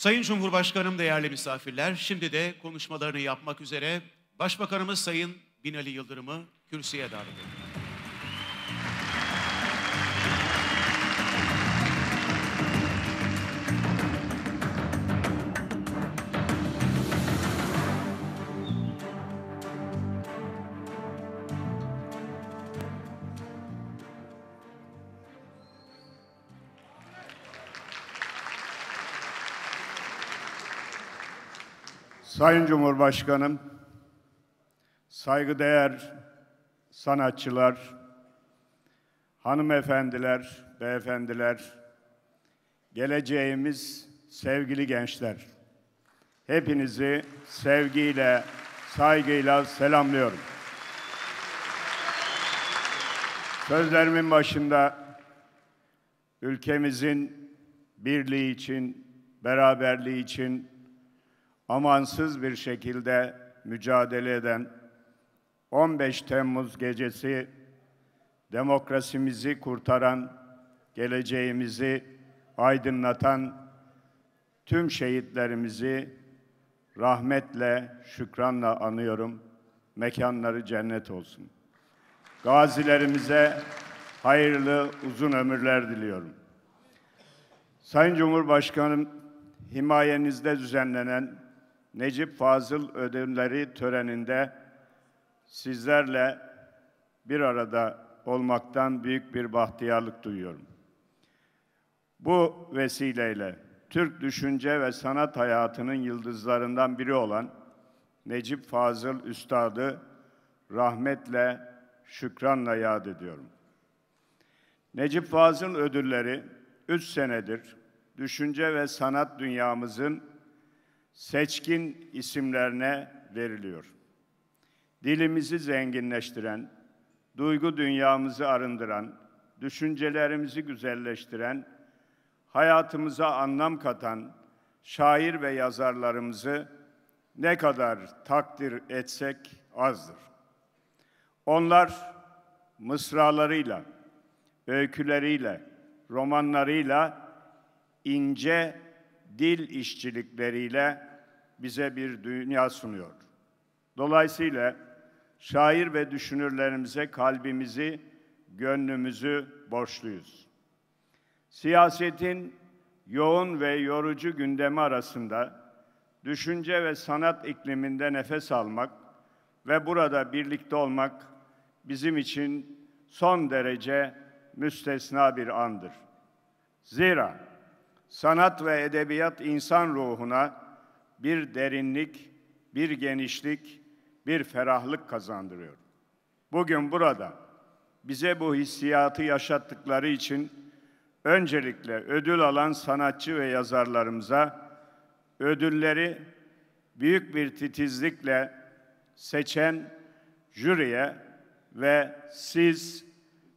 Sayın Cumhurbaşkanım, değerli misafirler, şimdi de konuşmalarını yapmak üzere Başbakanımız Sayın Binali Yıldırım'ı kürsüye davet ediyorum. Sayın Cumhurbaşkanım, saygıdeğer sanatçılar, hanımefendiler, beyefendiler, geleceğimiz sevgili gençler. Hepinizi sevgiyle, saygıyla selamlıyorum. Sözlerimin başında ülkemizin birliği için, beraberliği için amansız bir şekilde mücadele eden 15 Temmuz gecesi demokrasimizi kurtaran, geleceğimizi aydınlatan tüm şehitlerimizi rahmetle, şükranla anıyorum. Mekanları cennet olsun. Gazilerimize hayırlı uzun ömürler diliyorum. Sayın Cumhurbaşkanım, himayenizde düzenlenen Necip Fazıl ödülleri töreninde sizlerle bir arada olmaktan büyük bir bahtiyarlık duyuyorum. Bu vesileyle Türk düşünce ve sanat hayatının yıldızlarından biri olan Necip Fazıl Üstad'ı rahmetle, şükranla yad ediyorum. Necip Fazıl ödülleri üç senedir düşünce ve sanat dünyamızın seçkin isimlerine veriliyor. Dilimizi zenginleştiren, duygu dünyamızı arındıran, düşüncelerimizi güzelleştiren, hayatımıza anlam katan şair ve yazarlarımızı ne kadar takdir etsek azdır. Onlar mısralarıyla, öyküleriyle, romanlarıyla ince dil işçilikleriyle bize bir dünya sunuyor. Dolayısıyla şair ve düşünürlerimize kalbimizi, gönlümüzü borçluyuz. Siyasetin yoğun ve yorucu gündemi arasında düşünce ve sanat ikliminde nefes almak ve burada birlikte olmak bizim için son derece müstesna bir andır. Zira sanat ve edebiyat insan ruhuna bir derinlik, bir genişlik, bir ferahlık kazandırıyor. Bugün burada bize bu hissiyatı yaşattıkları için öncelikle ödül alan sanatçı ve yazarlarımıza ödülleri büyük bir titizlikle seçen jüriye ve siz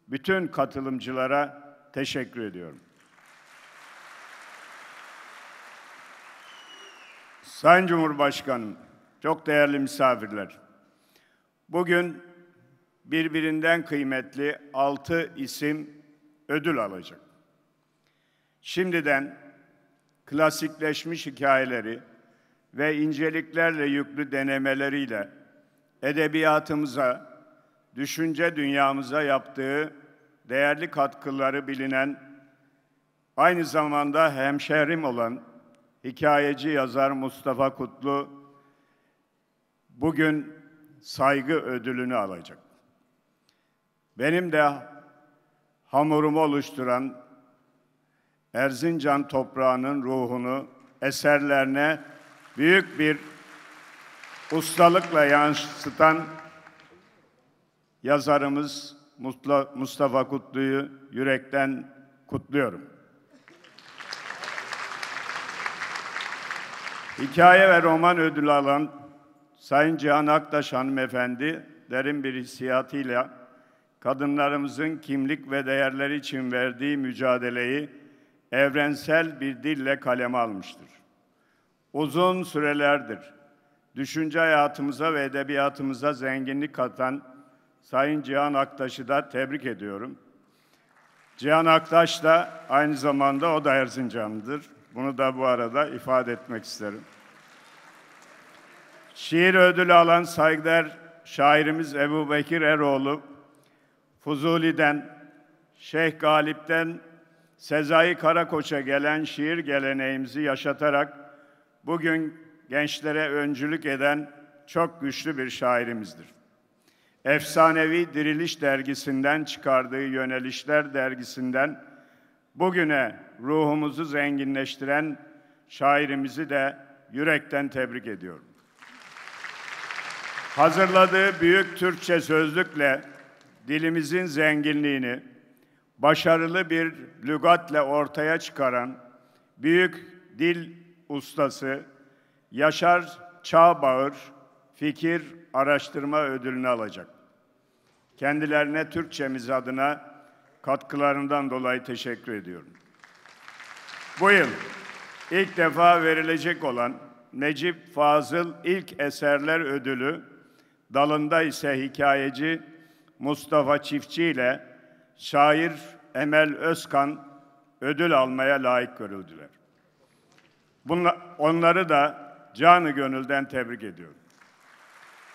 bütün katılımcılara teşekkür ediyorum. Sayın Cumhurbaşkanım, çok değerli misafirler. Bugün birbirinden kıymetli altı isim ödül alacak. Şimdiden klasikleşmiş hikayeleri ve inceliklerle yüklü denemeleriyle edebiyatımıza, düşünce dünyamıza yaptığı değerli katkıları bilinen, aynı zamanda hemşerim olan hikayeci yazar Mustafa Kutlu bugün saygı ödülünü alacak. Benim de hamurumu oluşturan Erzincan toprağının ruhunu eserlerine büyük bir ustalıkla yansıtan yazarımız Mustafa Kutlu'yu yürekten kutluyorum. Hikaye ve roman ödülü alan Sayın Cihan Aktaş hanımefendi derin bir hissiyatıyla kadınlarımızın kimlik ve değerleri için verdiği mücadeleyi evrensel bir dille kaleme almıştır. Uzun sürelerdir düşünce hayatımıza ve edebiyatımıza zenginlik katan Sayın Cihan Aktaş'ı da tebrik ediyorum. Cihan Aktaş da aynı zamanda o da Erzincanlıdır. Bunu da bu arada ifade etmek isterim. Şiir ödülü alan saygıdeğer şairimiz Ebu Bekir Eroğlu, Fuzuli'den, Şeyh Galip'ten Sezai Karakoç'a gelen şiir geleneğimizi yaşatarak bugün gençlere öncülük eden çok güçlü bir şairimizdir. Efsanevi Diriliş dergisinden çıkardığı Yönelişler dergisinden bugüne ruhumuzu zenginleştiren şairimizi de yürekten tebrik ediyorum. Hazırladığı büyük Türkçe sözlükle dilimizin zenginliğini başarılı bir lügatla ortaya çıkaran büyük dil ustası Yaşar Çağbağır fikir araştırma ödülünü alacak. Kendilerine Türkçemiz adına katkılarından dolayı teşekkür ediyorum. Bu yıl ilk defa verilecek olan Necip Fazıl İlk Eserler Ödülü dalında ise hikayeci Mustafa Çiftçi ile şair Emel Özkan ödül almaya layık görüldüler. Bunla, onları da canı gönülden tebrik ediyorum.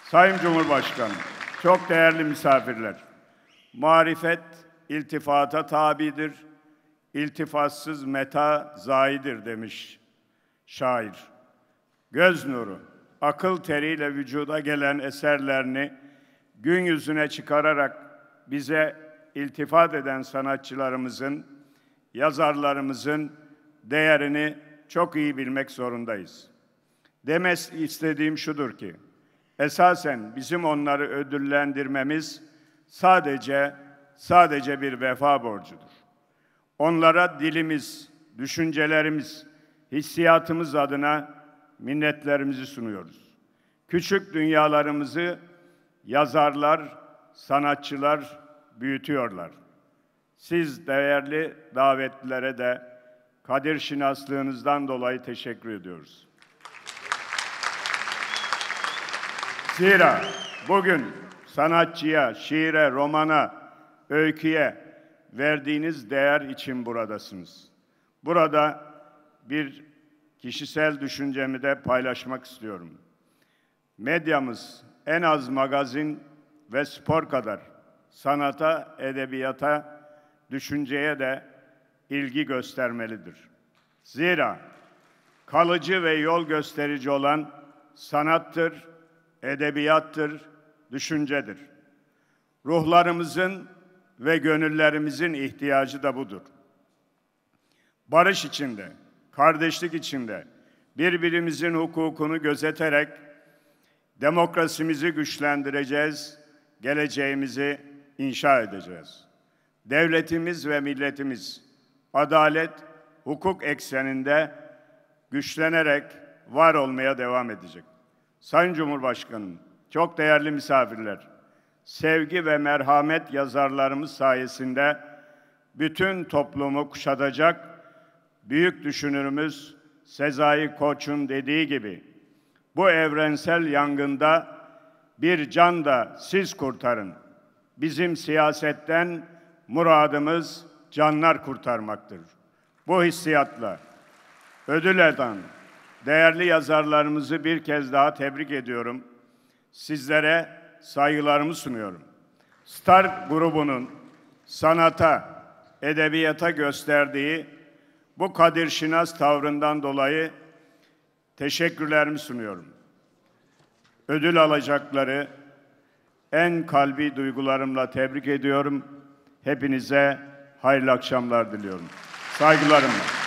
Sayın Cumhurbaşkanım, çok değerli misafirler, marifet iltifata tabidir, iltifatsız meta zayidir demiş şair. Göz nuru, akıl teriyle vücuda gelen eserlerini gün yüzüne çıkararak bize iltifat eden sanatçılarımızın, yazarlarımızın değerini çok iyi bilmek zorundayız. Demes istediğim şudur ki, esasen bizim onları ödüllendirmemiz sadece sadece bir vefa borcudur. Onlara dilimiz, düşüncelerimiz, hissiyatımız adına minnetlerimizi sunuyoruz. Küçük dünyalarımızı yazarlar, sanatçılar büyütüyorlar. Siz değerli davetlilere de kadir şinaslığınızdan dolayı teşekkür ediyoruz. Zira bugün sanatçıya, şiire, romana, öyküye verdiğiniz değer için buradasınız. Burada bir kişisel düşüncemi de paylaşmak istiyorum. Medyamız en az magazin ve spor kadar sanata, edebiyata, düşünceye de ilgi göstermelidir. Zira kalıcı ve yol gösterici olan sanattır, edebiyattır, düşüncedir. Ruhlarımızın ve gönüllerimizin ihtiyacı da budur. Barış içinde, kardeşlik içinde birbirimizin hukukunu gözeterek demokrasimizi güçlendireceğiz, geleceğimizi inşa edeceğiz. Devletimiz ve milletimiz adalet, hukuk ekseninde güçlenerek var olmaya devam edecek. Sayın Cumhurbaşkanım, çok değerli misafirler, sevgi ve merhamet yazarlarımız sayesinde bütün toplumu kuşatacak büyük düşünürümüz Sezai Koç'un dediği gibi bu evrensel yangında bir can da siz kurtarın. Bizim siyasetten muradımız canlar kurtarmaktır. Bu hissiyatla ödül eden değerli yazarlarımızı bir kez daha tebrik ediyorum. Sizlere saygılarımı sunuyorum. Star grubunun sanata, edebiyata gösterdiği bu Kadir Şinas tavrından dolayı teşekkürlerimi sunuyorum. Ödül alacakları en kalbi duygularımla tebrik ediyorum. Hepinize hayırlı akşamlar diliyorum. Saygılarımla.